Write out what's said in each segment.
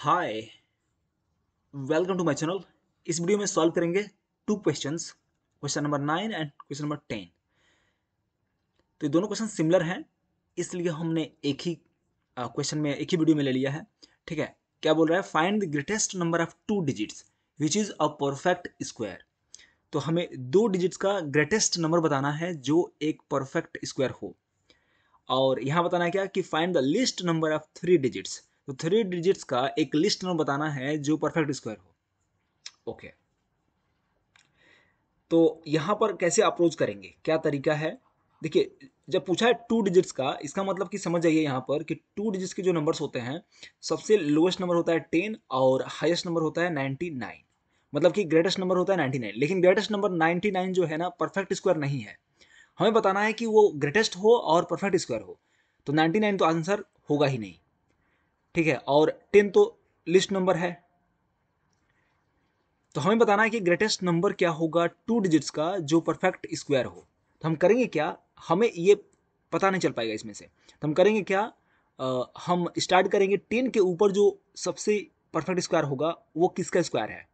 Hi welcome to my channel इस video में solve करेंगे two questions question number nine and question number ten तो ये दोनों क्वेश्चन सिमिलर हैं इसलिए हमने एक ही क्वेश्चन में एक ही वीडियो में ले लिया है ठीक है क्या बोल रहा है find the greatest number of two digits which is a perfect square तो हमें दो डिजिट्स का ग्रेटेस्ट नंबर बताना है जो एक परफेक्ट स्क्वायर हो और यहाँ बताना है क्या कि find the least number of three digits तो थ्री डिजिट्स का एक लिस्ट नंबर बताना है जो परफेक्ट स्क्वायर हो ओके okay. तो यहां पर कैसे अप्रोच करेंगे क्या तरीका है देखिए जब पूछा है टू डिजिट्स का इसका मतलब कि समझ जाइए यहाँ पर कि टू डिजिट्स के जो नंबर्स होते हैं सबसे लोएस्ट नंबर होता है टेन और हाईएस्ट नंबर होता है नाइन्टी नाइन मतलब कि ग्रेटेस्ट नंबर होता है नाइन्टी नाइन लेकिन ग्रेटेस्ट नंबर नाइन्टी नाइन जो है ना परफेक्ट स्क्वायर नहीं है हमें बताना है कि वो ग्रेटेस्ट हो और परफेक्ट स्क्वायर हो तो नाइन्टी नाइन तो आंसर होगा ही नहीं ठीक है और टेन तो लिस्ट नंबर है तो हमें बताना है कि ग्रेटेस्ट नंबर क्या होगा टू डिजिट्स का जो परफेक्ट स्क्वायर हो तो हम करेंगे क्या हमें ये पता नहीं चल पाएगा इसमें से तो हम करेंगे क्या आ, हम स्टार्ट करेंगे टेन के ऊपर जो सबसे परफेक्ट स्क्वायर होगा वो किसका स्क्वायर है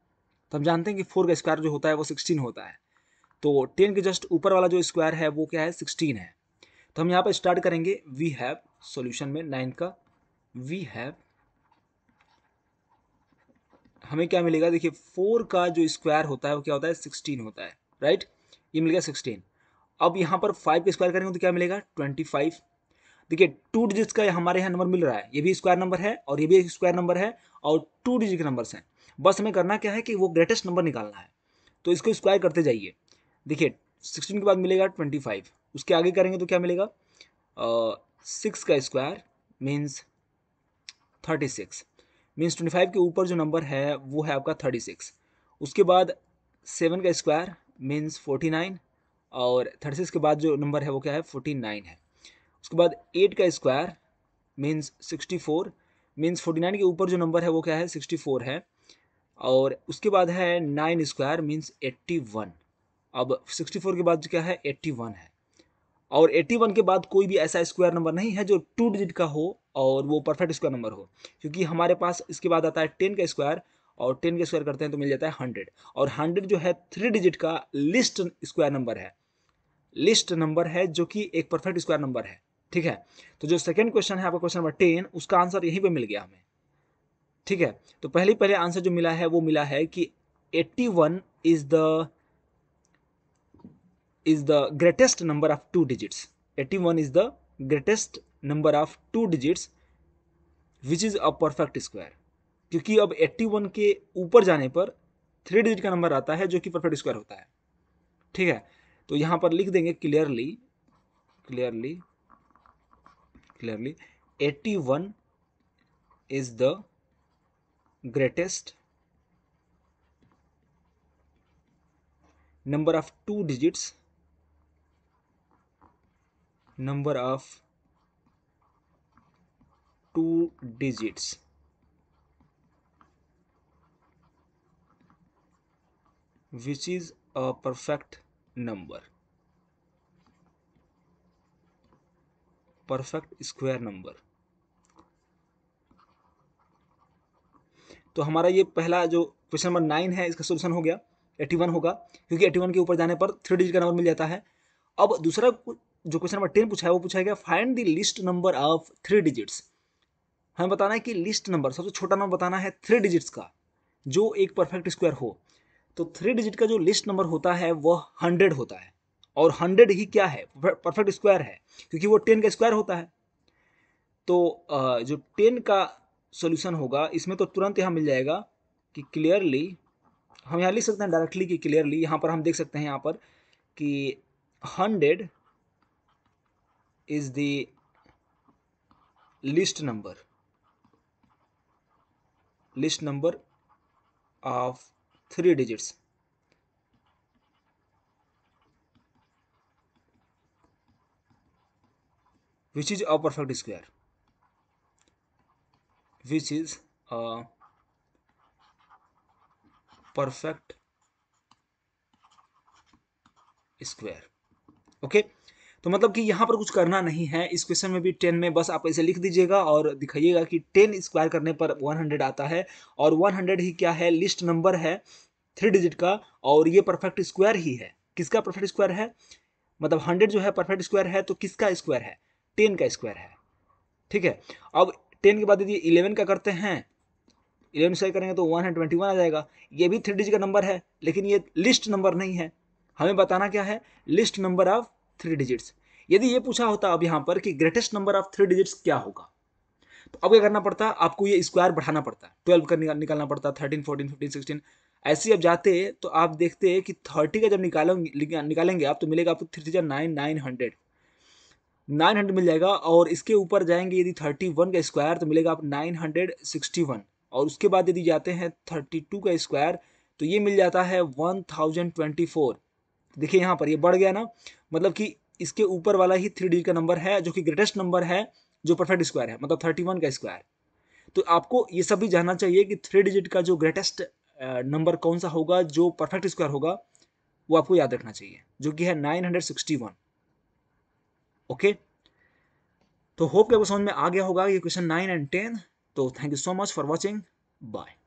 तो हम जानते हैं कि फोर का स्क्वायर जो होता है वो सिक्सटीन होता है तो टेन के जस्ट ऊपर वाला जो स्क्वायर है वो क्या है सिक्सटीन है तो हम यहाँ पर स्टार्ट करेंगे वी हैव सोल्यूशन में नाइन का वी हैव हमें क्या मिलेगा देखिए फोर का जो स्क्वायर होता है वो क्या होता है सिक्सटीन होता है राइट ये मिल गया सिक्सटीन अब यहाँ पर फाइव का स्क्वायर करेंगे तो क्या मिलेगा ट्वेंटी फाइव देखिए टू डिजिट का हमारे यहाँ नंबर मिल रहा है ये भी स्क्वायर नंबर है और ये भी एक स्क्वायर नंबर है और टू डिजिट के नंबर हैं बस हमें करना क्या है कि वो ग्रेटेस्ट नंबर निकालना है तो इसको स्क्वायर करते जाइए देखिए सिक्सटीन के बाद मिलेगा ट्वेंटी फाइव उसके आगे करेंगे तो क्या मिलेगा सिक्स uh, का square means thirty six means twenty five के ऊपर जो नंबर है वो है आपका थर्टी सिक्स उसके बाद सेवन का स्क्वायर मीन्स फोर्टी नाइन और थर्टी सिक्स के बाद जो नंबर है वो क्या है फोर्टी नाइन है उसके बाद एट का square means sixty four means forty nine के ऊपर जो नंबर है वो क्या है सिक्सटी फोर है और उसके बाद है nine square means eighty one अब सिक्सटी फोर के बाद जो क्या है एट्टी वन है और एट्टी वन के बाद कोई भी ऐसा स्क्वायर नंबर नहीं है जो टू डिजिट का हो और वो परफेक्ट स्क्वायर नंबर हो क्योंकि हमारे पास इसके बाद आता है टेन का स्क्वायर और टेन का स्क्वायर करते हैं तो मिल जाता है हंड्रेड और हंड्रेड जो है थ्री डिजिट का लिस्ट स्क्वायर नंबर है लिस्ट नंबर है जो कि एक परफेक्ट स्क्वायर नंबर है ठीक है तो जो सेकेंड क्वेश्चन है आपका क्वेश्चन नंबर टेन उसका आंसर यहीं पर मिल गया हमें ठीक है तो पहले पहले आंसर जो मिला है वो मिला है कि one is the is the greatest number of two digits 81 is the greatest number of two digits which is a perfect square क्योंकि अब 81 के ऊपर जाने पर थ्री डिजिट का नंबर आता है जो कि परफेक्ट स्क्वायर होता है ठीक है तो यहाँ पर लिख देंगे clearly clearly clearly 81 is the greatest number of two digits number of two digits which is a perfect number perfect square number तो हमारा ये पहला जो क्वेश्चन नंबर नाइन है इसका सोल्यूशन हो गया एटी वन होगा क्योंकि एटी वन के ऊपर जाने पर थ्री डिजिट का नंबर मिल जाता है अब दूसरा जो क्वेश्चन नंबर टेन पूछा है वो पूछा गया find the least number of three digits हमें बताना है कि लिस्ट नंबर सबसे छोटा नंबर बताना है थ्री डिजिट्स का जो एक परफेक्ट स्क्वायर हो तो थ्री डिजिट का जो लिस्ट नंबर होता है वह हंड्रेड होता है और हंड्रेड ही क्या है परफेक्ट स्क्वायर है क्योंकि वो टेन का स्क्वायर होता है तो जो टेन का सोल्यूशन होगा इसमें तो तुरंत यहाँ मिल जाएगा कि क्लियरली हम यहाँ लिख सकते हैं डायरेक्टली कि क्लियरली यहाँ पर हम देख सकते हैं यहाँ पर कि hundred is the least number list number of three digits which is a perfect square which is a perfect square okay तो मतलब कि यहाँ पर कुछ करना नहीं है इस क्वेश्चन में भी टेन में बस आप ऐसे लिख दीजिएगा और दिखाइएगा कि टेन स्क्वायर करने पर वन हंड्रेड आता है और वन हंड्रेड ही क्या है लिस्ट नंबर है थ्री डिजिट का और ये परफेक्ट स्क्वायर ही है किसका परफेक्ट स्क्वायर है मतलब हंड्रेड जो है परफेक्ट स्क्वायर है तो किसका स्क्वायर है टेन का स्क्वायर है ठीक है अब टेन के बाद यदि इलेवन का करते हैं इलेवन स्क्वायर करेंगे तो वन हंड्रेड ट्वेंटी वन आ जाएगा ये भी थ्री डिजिट का नंबर है लेकिन ये लिस्ट नंबर नहीं है हमें बताना क्या है least number of three digits यदि ये पूछा होता अब यहाँ पर कि greatest number of three digits क्या होगा तो अब क्या करना पड़ता आपको ये स्क्वायर बढ़ाना पड़ता ट्वेल्व का निकाल, निकालना पड़ता थर्टीन फोर्टीन फिफ्टीन सिक्सटीन ऐसे अब जाते तो आप देखते कि थर्टी का जब निकालेंगे निकालेंगे आप तो मिलेगा आपको three three nine nine hundred nine hundred मिल जाएगा और इसके ऊपर जाएंगे यदि थर्टी वन का स्क्वायर तो मिलेगा आप नाइन हंड्रेड सिक्सटी वन और उसके बाद यदि जाते हैं थर्टी टू का स्क्वायर तो ये मिल जाता है वन थाउजेंड ट्वेंटी फोर देखिए यहाँ पर ये बढ़ गया ना मतलब कि इसके ऊपर वाला ही थ्री डिजिट का नंबर है जो कि ग्रेटेस्ट नंबर है जो परफेक्ट स्क्वायर है मतलब थर्टी वन का स्क्वायर तो आपको ये सब भी जानना चाहिए कि थ्री डिजिट का जो ग्रेटेस्ट नंबर कौन सा होगा जो परफेक्ट स्क्वायर होगा वो आपको याद रखना चाहिए जो कि है nine hundred sixty one okay तो होप के समझ में आ गया होगा ये क्वेश्चन नाइन एंड टेन तो thank you so much for watching bye